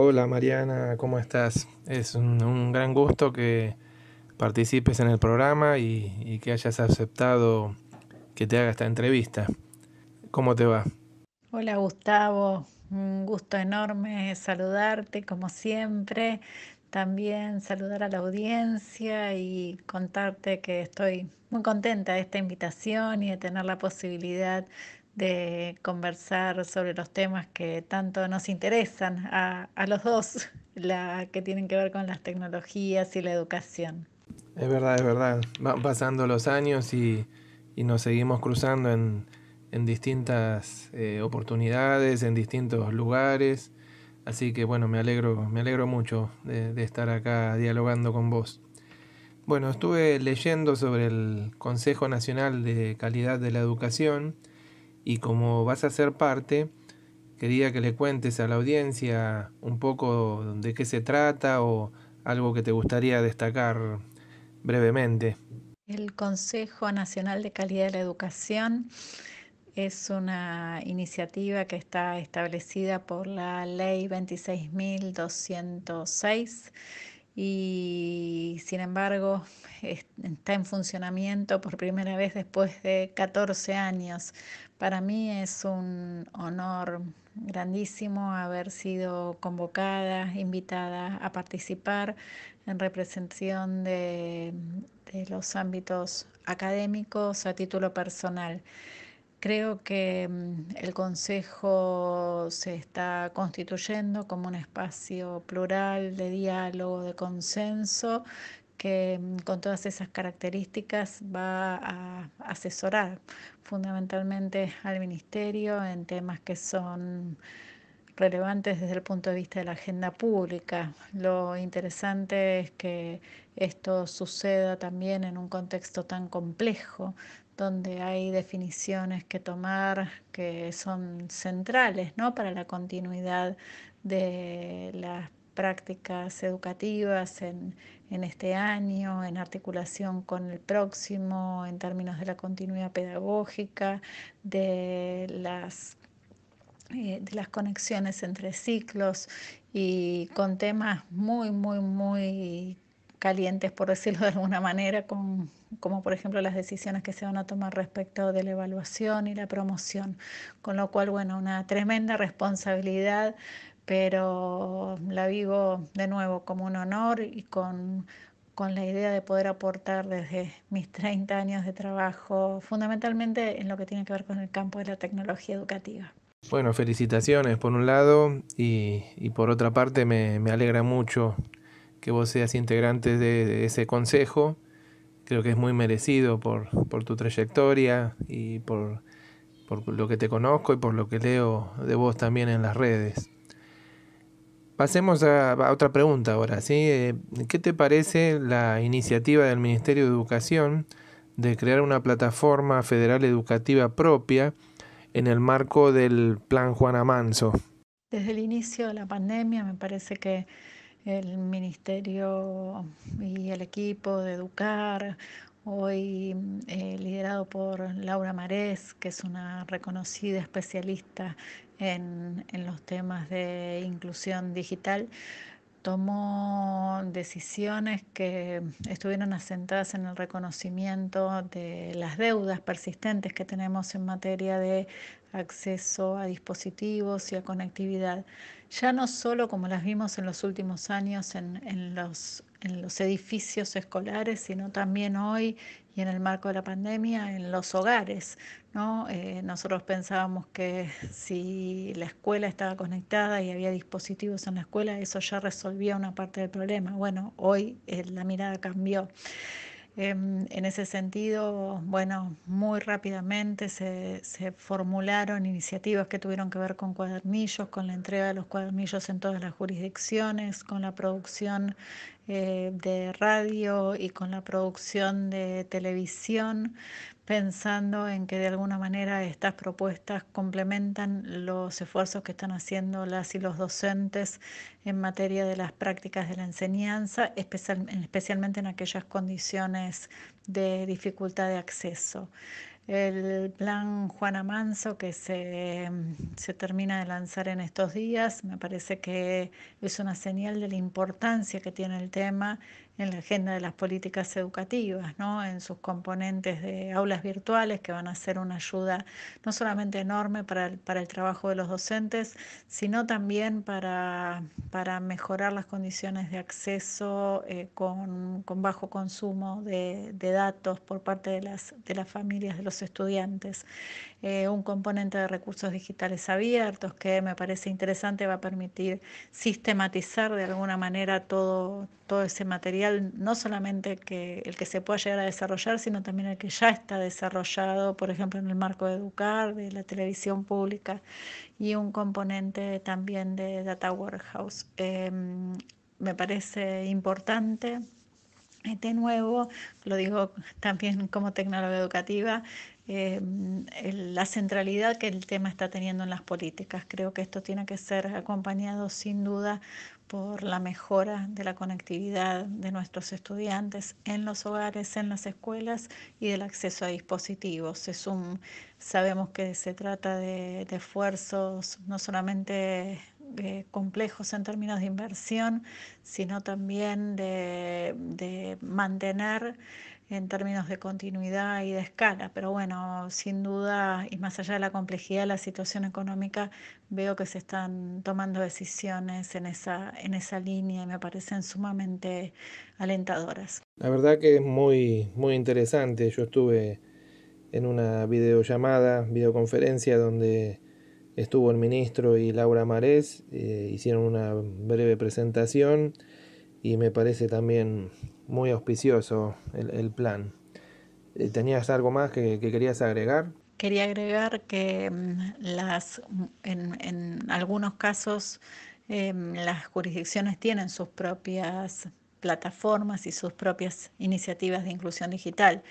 Hola Mariana, ¿cómo estás? Es un, gran gusto que participes en el programa y, y que hayas aceptado que te haga esta entrevista. ¿Cómo te va? Hola Gustavo, un gusto enorme saludarte como siempre, también saludar a la audiencia y contarte que estoy muy contenta de esta invitación y de tener la posibilidad de conversar sobre los temas que tanto nos interesan a, los dos, la que tienen que ver con las tecnologías y la educación. Es verdad, es verdad. Van pasando los años y, nos seguimos cruzando en, distintas eh, oportunidades, en distintos lugares. Así que bueno, me alegro, me alegro mucho de, estar acá dialogando con vos. Bueno, estuve leyendo sobre el Consejo Nacional de Calidad de la Educación y como vas a ser parte, quería que le cuentes a la audiencia un poco de qué se trata o algo que te gustaría destacar brevemente. El Consejo Nacional de Calidad de la Educación es una iniciativa que está establecida por la ley 26.206 y sin embargo está en funcionamiento por primera vez después de 14 años. Para mí es un honor grandísimo haber sido convocada, invitada a participar en representación de, de los ámbitos académicos a título personal. Creo que mm, el Consejo se está constituyendo como un espacio plural de diálogo, de consenso, que mm, con todas esas características va a asesorar fundamentalmente al Ministerio en temas que son relevantes desde el punto de vista de la agenda pública. Lo interesante es que esto suceda también en un contexto tan complejo donde hay definiciones que tomar que son centrales ¿no? para la continuidad de las prácticas educativas en, este año, en articulación con el próximo, en términos de la continuidad pedagógica, de las, eh, de las conexiones entre ciclos y con temas muy, muy, muy calientes, por decirlo de alguna manera, con, como por ejemplo las decisiones que se van a tomar respecto de la evaluación y la promoción. Con lo cual, bueno, una tremenda responsabilidad, pero la vivo de nuevo como un honor y con, con la idea de poder aportar desde mis 30 años de trabajo, fundamentalmente en lo que tiene que ver con el campo de la tecnología educativa. Bueno, felicitaciones por un lado y, y por otra parte me, me alegra mucho que vos seas integrante de, ese consejo. Creo que es muy merecido por, tu trayectoria y por, lo que te conozco y por lo que leo de vos también en las redes. Pasemos a, otra pregunta ahora, ¿sí? Eh, ¿Qué te parece la iniciativa del Ministerio de Educación de crear una plataforma federal educativa propia en el marco del Plan Juana Manso? Desde el inicio de la pandemia me parece que el ministerio y el equipo de Educar, hoy eh, liderado por Laura Marés, que es una reconocida especialista en, en los temas de inclusión digital, tomó decisiones que estuvieron asentadas en el reconocimiento de las deudas persistentes que tenemos en materia de acceso a dispositivos y a conectividad, ya no solo como las vimos en los últimos años en, los, en los edificios escolares, sino también hoy y en el marco de la pandemia en los hogares. ¿no? Eh, nosotros pensábamos que si la escuela estaba conectada y había dispositivos en la escuela, eso ya resolvía una parte del problema. Bueno, hoy eh, la mirada cambió. Em, en ese sentido, bueno, muy rápidamente se, se, formularon iniciativas que tuvieron que ver con cuadernillos, con la entrega de los cuadernillos en todas las jurisdicciones, con la producción eh, de radio y con la producción de televisión, pensando en que de alguna manera estas propuestas complementan los esfuerzos que están haciendo las y los docentes en materia de las prácticas de la enseñanza, especialmente en aquellas condiciones de dificultad de acceso. El plan Juana Manso que se, se, termina de lanzar en estos días, me parece que es una señal de la importancia que tiene el tema en la agenda de las políticas educativas, en sus componentes de aulas virtuales que van a ser una ayuda no solamente enorme para el, para el trabajo de los docentes, sino también para, para mejorar las condiciones de acceso eh, con, bajo consumo de, datos por parte de las, de las familias de los estudiantes. Eh, un componente de recursos digitales abiertos que me parece interesante, va a permitir sistematizar de alguna manera todo, todo ese material, no solamente que, el que se pueda llegar a desarrollar, sino también el que ya está desarrollado, por ejemplo, en el marco de Educar, de la televisión pública, y un componente también de Data Warehouse. Em, me parece importante de nuevo, lo digo también como tecnóloga educativa, eh, la centralidad que el tema está teniendo en las políticas. Creo que esto tiene que ser acompañado sin duda por la mejora de la conectividad de nuestros estudiantes en los hogares, en las escuelas y del acceso a dispositivos. Es un, sabemos que se trata de, esfuerzos no solamente eh, complejos en términos de inversión, sino también de mantener en términos de continuidad y de escala, pero bueno, sin duda y más allá de la complejidad de la situación económica, veo que se están tomando decisiones en esa, en esa línea y me parecen sumamente alentadoras. La verdad que es muy, muy interesante. Yo estuve en una videollamada, videoconferencia donde estuvo el ministro y Laura Marés, eh, hicieron una breve presentación y me parece también muy auspicioso el, plan. Eh, ¿Tenías algo más que, querías agregar? Quería agregar que mm, las, mm, en, en algunos casos em, las jurisdicciones tienen sus propias plataformas y sus propias iniciativas de inclusión digital.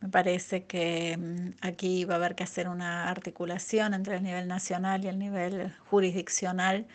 Me parece que mm, aquí va a haber que hacer una articulación entre el nivel nacional y el nivel jurisdiccional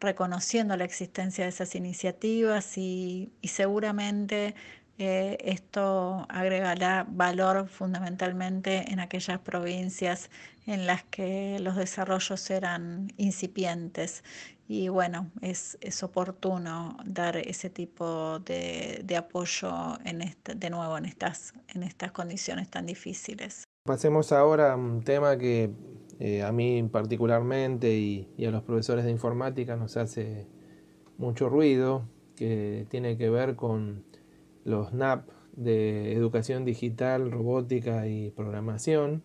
reconociendo la existencia de esas iniciativas y, seguramente eh, esto agregará valor fundamentalmente en aquellas provincias en las que los desarrollos eran incipientes. Y bueno, es, oportuno dar ese tipo de, apoyo en este, de nuevo en estas, en estas condiciones tan difíciles. Pasemos ahora a un tema que eh, a mí particularmente y, a los profesores de informática nos hace mucho ruido, que tiene que ver con los NAP de educación digital, robótica y programación.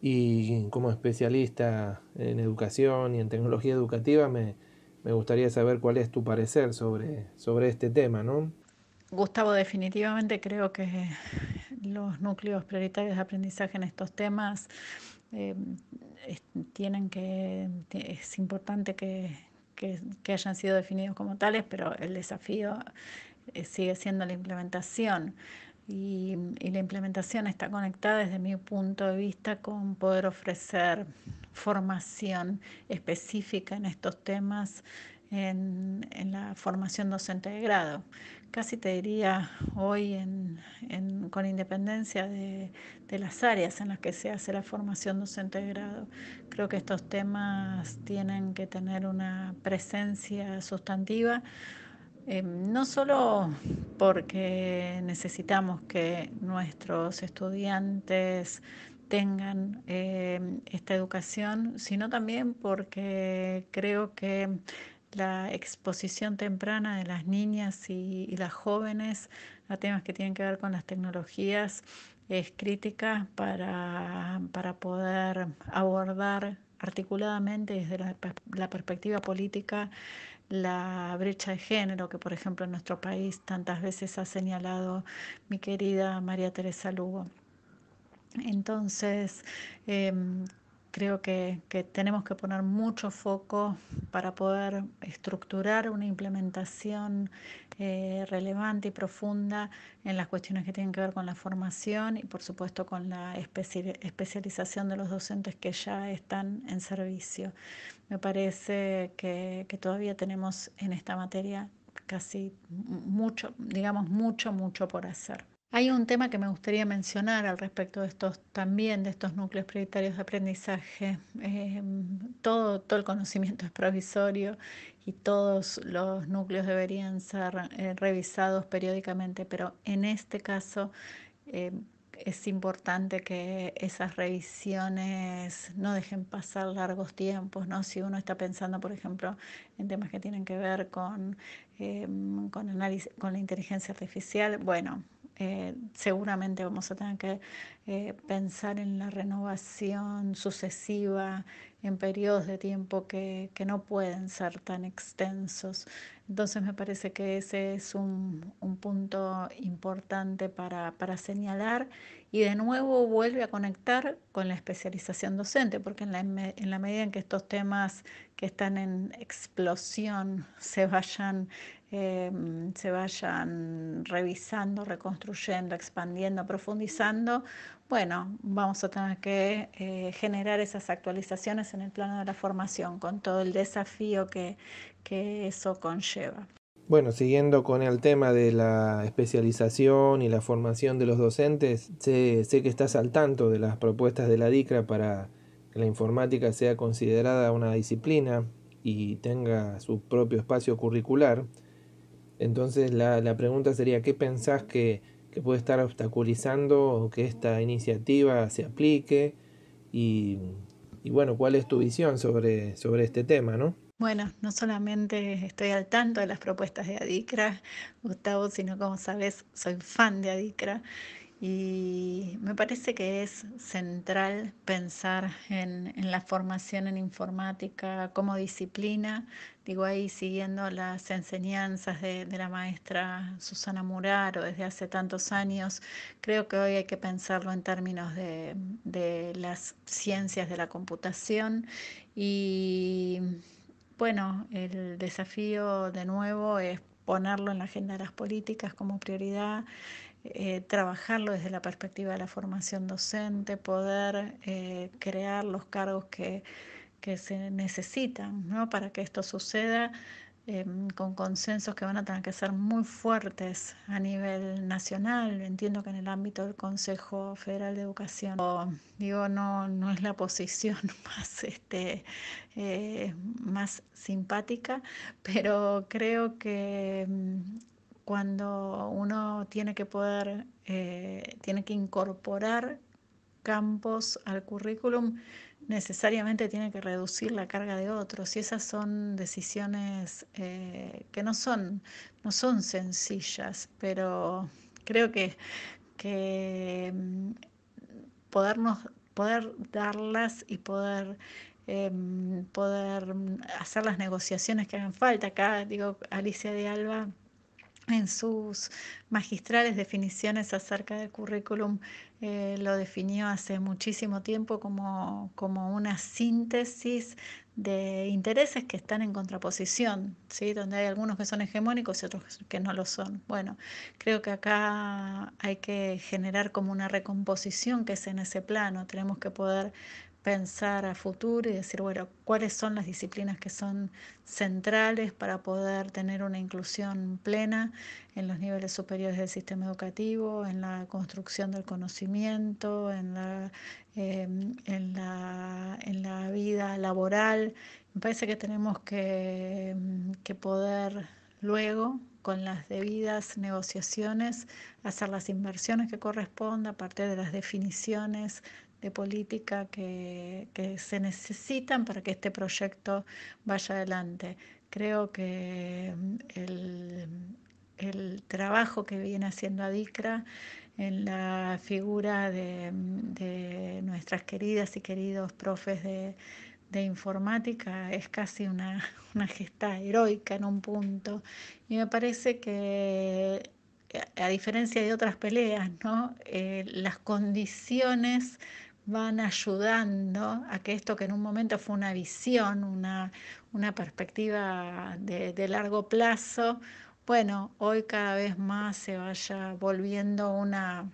Y como especialista en educación y en tecnología educativa, me, me gustaría saber cuál es tu parecer sobre, sobre este tema, ¿no? Gustavo, definitivamente creo que los núcleos prioritarios de aprendizaje en estos temas eh, tienen que, es importante que, hayan sido definidos como tales, pero el desafío eh, sigue siendo la implementación. Y, la implementación está conectada desde mi punto de vista con poder ofrecer formación específica en estos temas en la formación docente de grado, casi te diría hoy con independencia de, las áreas en las que se hace la formación docente de grado. Creo que estos temas tienen que tener una presencia sustantiva, eh, no solo porque necesitamos que nuestros estudiantes tengan eh, esta educación, sino también porque creo que la exposición temprana de las niñas y, las jóvenes a temas que tienen que ver con las tecnologías es crítica para, para poder abordar articuladamente desde la, perspectiva política la brecha de género que, por ejemplo, en nuestro país tantas veces ha señalado mi querida María Teresa Lugo. Entonces, em, creo que, tenemos que poner mucho foco para poder estructurar una implementación eh, relevante y profunda en las cuestiones que tienen que ver con la formación y por supuesto con la especialización de los docentes que ya están en servicio. Me parece que todavía tenemos en esta materia casi mucho, digamos mucho, mucho por hacer. Hay un tema que me gustaría mencionar al respecto de estos también, de estos núcleos prioritarios de aprendizaje. Eh, todo, el conocimiento es provisorio y todos los núcleos deberían ser eh, revisados periódicamente, pero en este caso eh, es importante que esas revisiones no dejen pasar largos tiempos, ¿no? Si uno está pensando, por ejemplo, en temas que tienen que ver con, análisis, con la inteligencia artificial, bueno, eh, seguramente vamos a tener que eh, pensar en la renovación sucesiva en periodos de tiempo que, no pueden ser tan extensos. Entonces me parece que ese es un, punto importante para, señalar y de nuevo vuelve a conectar con la especialización docente, porque en la, medida en que estos temas que están en explosión se vayan eh, se vayan revisando, reconstruyendo, expandiendo, profundizando, bueno, vamos a tener que eh, generar esas actualizaciones en el plano de la formación con todo el desafío que, eso conlleva. Bueno, siguiendo con el tema de la especialización y la formación de los docentes, sé, que estás al tanto de las propuestas de la DICRA para que la informática sea considerada una disciplina y tenga su propio espacio curricular. Entonces la, la pregunta sería, ¿qué pensás que que puede estar obstaculizando que esta iniciativa se aplique y, bueno, cuál es tu visión sobre, sobre este tema, ¿no? Bueno, no solamente estoy al tanto de las propuestas de Adicra, Gustavo, sino como sabes, soy fan de Adicra y me parece que es central pensar en, la formación en informática como disciplina, digo ahí siguiendo las enseñanzas de, la maestra Susana Muraro desde hace tantos años, creo que hoy hay que pensarlo en términos de, de las ciencias de la computación y bueno, el desafío de nuevo es ponerlo en la agenda de las políticas como prioridad eh, trabajarlo desde la perspectiva de la formación docente, poder eh, crear los cargos que, se necesitan ¿no? para que esto suceda. Em, con consensos que van a tener que ser muy fuertes a nivel nacional, entiendo que en el ámbito del Consejo Federal de Educación, digo, no, no es la posición más, este, eh, más simpática, pero creo que em, cuando uno tiene que poder, eh, tiene que incorporar campos al currículum, necesariamente tiene que reducir la carga de otros. Y esas son decisiones eh, que no son, no son sencillas, pero creo que, que mm, poder darlas y poder eh, mm, poder mm, hacer las negociaciones que hagan falta. Acá digo, Alicia de Alba en sus magistrales definiciones acerca del currículum eh, lo definió hace muchísimo tiempo como, como, una síntesis de intereses que están en contraposición, ¿sí? donde hay algunos que son hegemónicos y otros que no lo son. Bueno, creo que acá hay que generar como una recomposición que es en ese plano, tenemos que poder pensar a futuro y decir, bueno, cuáles son las disciplinas que son centrales para poder tener una inclusión plena en los niveles superiores del sistema educativo, en la construcción del conocimiento, en la, em, en la, en la vida laboral. Me parece que tenemos que, em, que poder luego con las debidas negociaciones, hacer las inversiones que corresponda a partir de las definiciones de política que, se necesitan para que este proyecto vaya adelante. Creo que mm, el, trabajo que viene haciendo ADICRA en la figura de, mm, nuestras queridas y queridos profes de, informática es casi una, una, gesta heroica en un punto. Y me parece que, eh, a diferencia de otras peleas, ¿no? Eh, las condiciones van ayudando a que esto que en un momento fue una visión, una, una perspectiva de, largo plazo, bueno, hoy cada vez más se vaya volviendo una,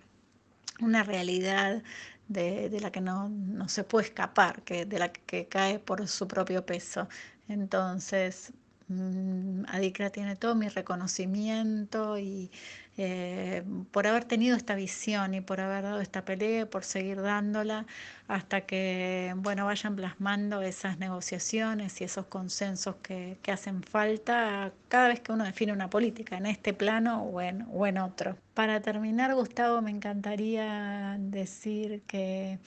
una realidad de, la que no, no, se puede escapar, que, de la que cae por su propio peso. Entonces, Mm, Adicra tiene todo mi reconocimiento y eh, por haber tenido esta visión y por haber dado esta pelea, por seguir dándola hasta que bueno, vayan plasmando esas negociaciones y esos consensos que, hacen falta cada vez que uno define una política, en este plano o en otro. Para terminar, Gustavo, me encantaría decir que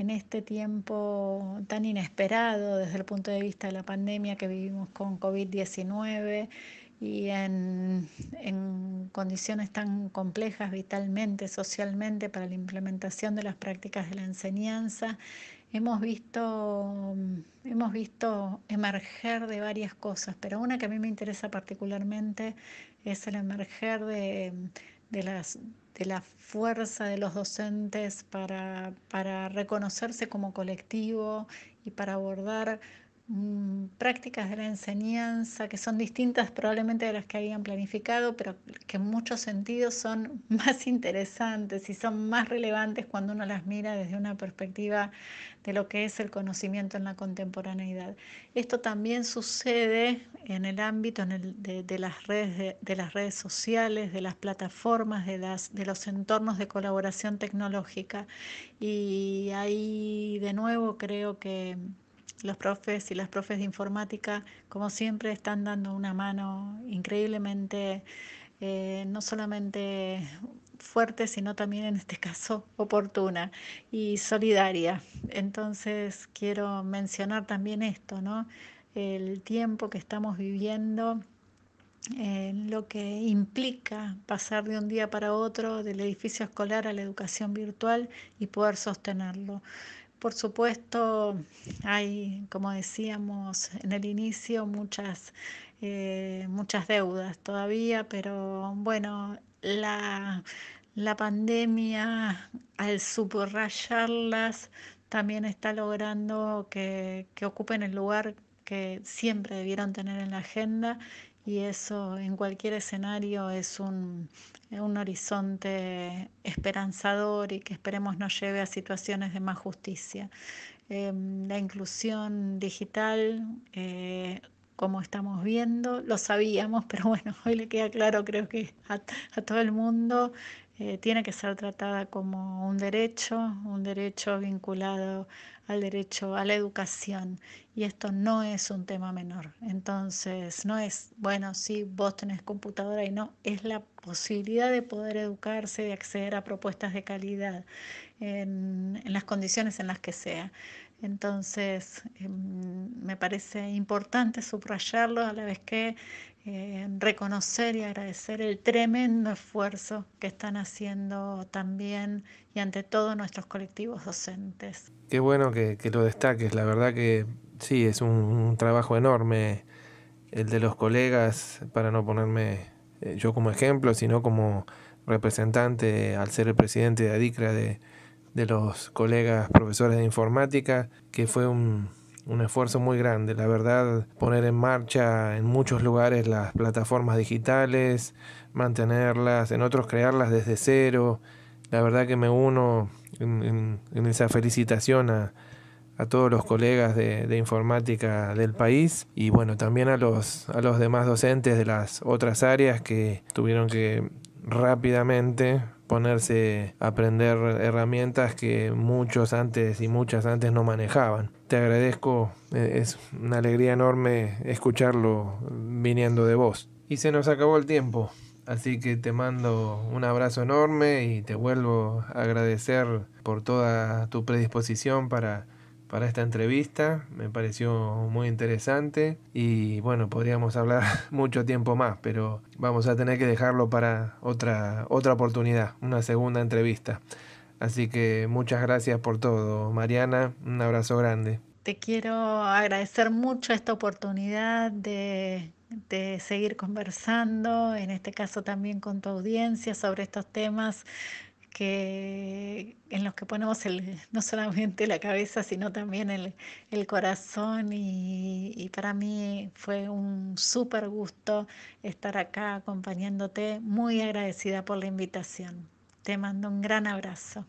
en este tiempo tan inesperado desde el punto de vista de la pandemia que vivimos con COVID-19 y en, condiciones tan complejas vitalmente, socialmente, para la implementación de las prácticas de la enseñanza, hemos visto, hemos visto emerger de varias cosas, pero una que a mí me interesa particularmente es el emerger de, de las de la fuerza de los docentes para, para reconocerse como colectivo y para abordar Mm, prácticas de la enseñanza que son distintas probablemente de las que habían planificado, pero que en muchos sentidos son más interesantes y son más relevantes cuando uno las mira desde una perspectiva de lo que es el conocimiento en la contemporaneidad. Esto también sucede en el ámbito de, las redes, de, las redes sociales, de las plataformas, de, las, de los entornos de colaboración tecnológica. Y ahí de nuevo creo que los profes y las profes de informática, como siempre, están dando una mano increíblemente, eh, no solamente fuerte, sino también en este caso oportuna y solidaria. Entonces quiero mencionar también esto, ¿no? El tiempo que estamos viviendo, eh, lo que implica pasar de un día para otro del edificio escolar a la educación virtual y poder sostenerlo. Por supuesto, hay, como decíamos en el inicio, muchas, eh, muchas deudas todavía, pero bueno, la, la pandemia, al subrayarlas, también está logrando que, que ocupen el lugar que siempre debieron tener en la agenda y eso en cualquier escenario es eh, un, horizonte esperanzador y que esperemos nos lleve a situaciones de más justicia. Em, la inclusión digital, eh, como estamos viendo, lo sabíamos, pero bueno, hoy le queda claro creo que a todo el mundo eh, tiene que ser tratada como un derecho, un derecho vinculado al derecho a la educación. Y esto no es un tema menor. Entonces, no es, bueno, sí, vos tenés computadora y no, es la posibilidad de poder educarse, de acceder a propuestas de calidad en, las condiciones en las que sea. Entonces, em, me parece importante subrayarlo a la vez que reconocer y agradecer el tremendo esfuerzo que están haciendo también y ante todo nuestros colectivos docentes. Qué bueno que, lo destaques, la verdad que sí, es un, trabajo enorme el de los colegas, para no ponerme eh, yo como ejemplo, sino como representante al ser el presidente de ADICRA de, de los colegas profesores de informática, que fue un, un esfuerzo muy grande, la verdad, poner en marcha en muchos lugares las plataformas digitales, mantenerlas, en otros crearlas desde cero. La verdad que me uno en, esa felicitación a, todos los colegas de, informática del país y bueno, también a los, a los demás docentes de las otras áreas que tuvieron que rápidamente ponerse a aprender herramientas que muchos antes y muchas antes no manejaban te agradezco, eh, es una alegría enorme escucharlo viniendo de vos. Y se nos acabó el tiempo, así que te mando un abrazo enorme y te vuelvo a agradecer por toda tu predisposición para, para esta entrevista. Me pareció muy interesante y bueno, podríamos hablar mucho tiempo más, pero vamos a tener que dejarlo para otra, otra oportunidad, una segunda entrevista. Así que muchas gracias por todo. Mariana, un abrazo grande. Te quiero agradecer mucho esta oportunidad de, seguir conversando, en este caso también con tu audiencia, sobre estos temas que, en los que ponemos el, no solamente la cabeza, sino también el, corazón. Y, y, para mí fue un súper gusto estar acá acompañándote, muy agradecida por la invitación. Te mando un gran abrazo.